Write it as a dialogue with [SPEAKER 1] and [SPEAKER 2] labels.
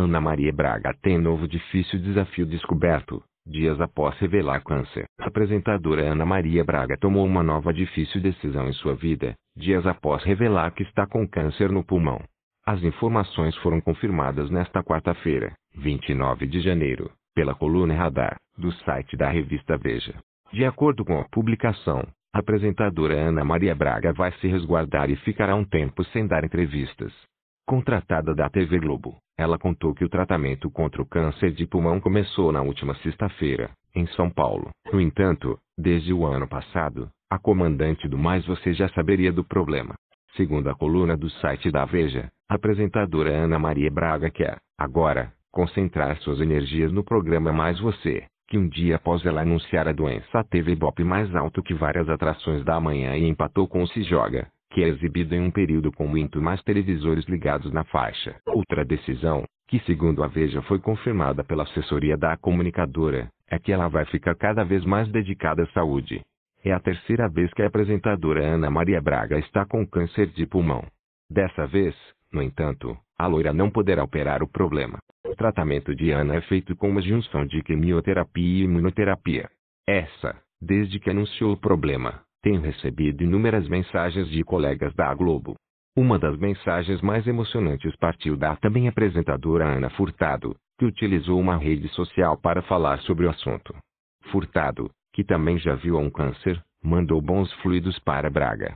[SPEAKER 1] Ana Maria Braga tem novo difícil desafio descoberto. Dias após revelar câncer, a apresentadora Ana Maria Braga tomou uma nova difícil decisão em sua vida, dias após revelar que está com câncer no pulmão. As informações foram confirmadas nesta quarta-feira, 29 de janeiro, pela coluna Radar, do site da revista Veja. De acordo com a publicação, a apresentadora Ana Maria Braga vai se resguardar e ficará um tempo sem dar entrevistas. Contratada da TV Globo, ela contou que o tratamento contra o câncer de pulmão começou na última sexta-feira, em São Paulo. No entanto, desde o ano passado, a comandante do Mais Você já saberia do problema. Segundo a coluna do site da Veja, a apresentadora Ana Maria Braga quer, agora, concentrar suas energias no programa Mais Você, que um dia após ela anunciar a doença teve bop mais alto que várias atrações da manhã e empatou com o Se Joga, que é exibido em um período com muito mais televisores ligados na faixa. Outra decisão, que segundo a Veja foi confirmada pela assessoria da comunicadora, é que ela vai ficar cada vez mais dedicada à saúde. É a terceira vez que a apresentadora Ana Maria Braga está com câncer de pulmão. Dessa vez, no entanto, a loira não poderá operar o problema. O tratamento de Ana é feito com uma junção de quimioterapia e imunoterapia. Essa, desde que anunciou o problema, tenho recebido inúmeras mensagens de colegas da Globo. Uma das mensagens mais emocionantes partiu da também apresentadora Ana Furtado, que utilizou uma rede social para falar sobre o assunto. Furtado, que também já viu um câncer, mandou bons fluidos para Braga.